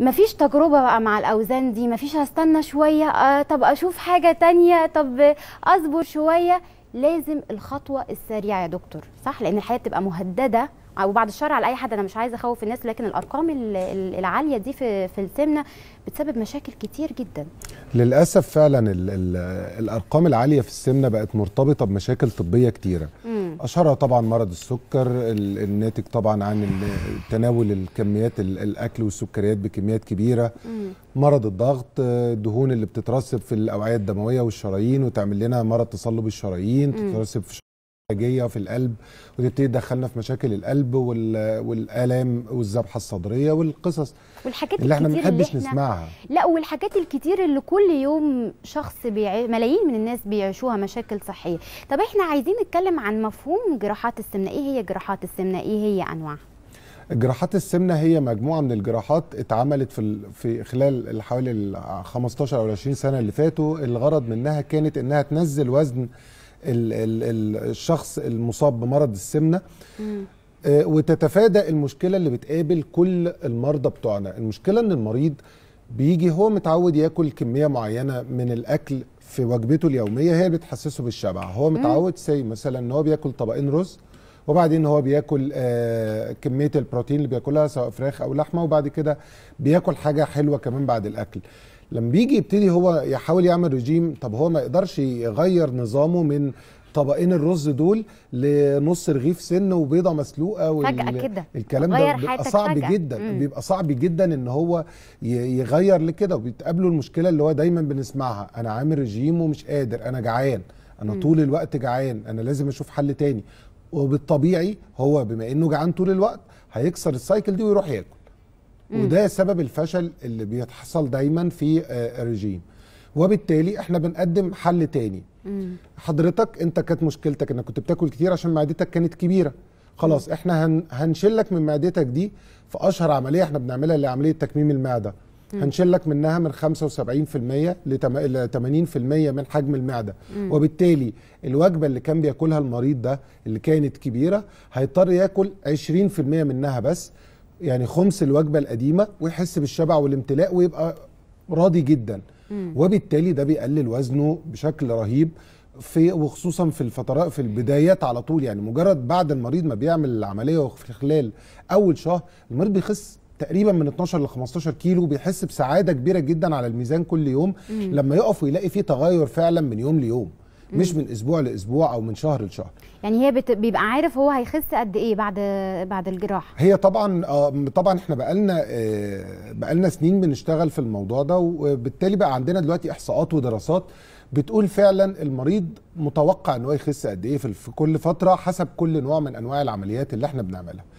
مفيش تجربه بقى مع الاوزان دي مفيش هستنى شويه آه طب اشوف حاجه تانية طب اصبر شويه لازم الخطوه السريعه يا دكتور صح لان الحياه بتبقى مهدده وبعد الشر على اي حد انا مش عايزه اخوف الناس لكن الارقام العاليه دي في في السمنه بتسبب مشاكل كتير جدا للاسف فعلا الـ الـ الارقام العاليه في السمنه بقت مرتبطه بمشاكل طبيه كتيره م. اشهرها طبعا مرض السكر الناتج طبعا عن تناول الكميات الاكل والسكريات بكميات كبيره مرض الضغط الدهون اللي بتترسب في الاوعيه الدمويه والشرايين وتعمل لنا مرض تصلب الشرايين تترسب في علاجيه في القلب وتبتدي تدخلنا في مشاكل القلب والالام والذبحه الصدريه والقصص والحاجات اللي احنا ما بنحبش نسمعها لا والحاجات الكتير اللي كل يوم شخص بيع... ملايين من الناس بيعيشوها مشاكل صحيه طب احنا عايزين نتكلم عن مفهوم جراحات السمنه ايه هي جراحات السمنه ايه هي انواعها جراحات السمنه هي مجموعه من الجراحات اتعملت في في خلال حوالي ال 15 او 20 سنه اللي فاتوا الغرض منها كانت انها تنزل وزن الشخص المصاب بمرض السمنه آه، وتتفادى المشكله اللي بتقابل كل المرضى بتوعنا المشكله ان المريض بيجي هو متعود ياكل كميه معينه من الاكل في وجبته اليوميه هي اللي بتحسسه بالشبع هو متعود سي مثلا ان هو بياكل طبقين رز وبعدين هو بياكل آه كميه البروتين اللي بياكلها سواء فراخ او لحمه وبعد كده بياكل حاجه حلوه كمان بعد الاكل لما بيجي يبتدي هو يحاول يعمل رجيم طب هو ما يقدرش يغير نظامه من طبقين الرز دول لنص رغيف سن وبيضه مسلوقه والكلام ده بيبقى صعب فجأة. جدا مم. بيبقى صعب جدا ان هو يغير لكده وبيتقابله المشكله اللي هو دايما بنسمعها انا عامل رجيم ومش قادر انا جعان انا مم. طول الوقت جعان انا لازم اشوف حل تاني وبالطبيعي هو بما انه جعان طول الوقت هيكسر السايكل دي ويروح ياكل وده سبب الفشل اللي بيتحصل دايما في آه، الرجيم وبالتالي احنا بنقدم حل تاني حضرتك انت كانت مشكلتك انك كنت بتاكل كتير عشان معدتك كانت كبيره خلاص احنا هنشلك من معدتك دي في اشهر عمليه احنا بنعملها اللي عمليه تكميم المعده هنشلك منها من 75% ل 80% من حجم المعده مم. وبالتالي الوجبه اللي كان بياكلها المريض ده اللي كانت كبيره هيضطر ياكل 20% منها بس يعني خمس الوجبه القديمه ويحس بالشبع والامتلاء ويبقى راضي جدا مم. وبالتالي ده بيقلل وزنه بشكل رهيب في وخصوصا في الفترات في البدايات على طول يعني مجرد بعد المريض ما بيعمل العمليه وفي خلال اول شهر المريض بيخس تقريبا من 12 ل 15 كيلو بيحس بسعاده كبيره جدا على الميزان كل يوم مم. لما يقف ويلاقي فيه تغير فعلا من يوم ليوم مش من اسبوع لاسبوع او من شهر لشهر يعني هي بت... بيبقى عارف هو هيخس قد ايه بعد بعد الجراحه هي طبعا آه، طبعا احنا بقالنا آه، بقالنا سنين بنشتغل في الموضوع ده وبالتالي بقى عندنا دلوقتي احصاءات ودراسات بتقول فعلا المريض متوقع ان هو يخس قد ايه في كل فتره حسب كل نوع من انواع العمليات اللي احنا بنعملها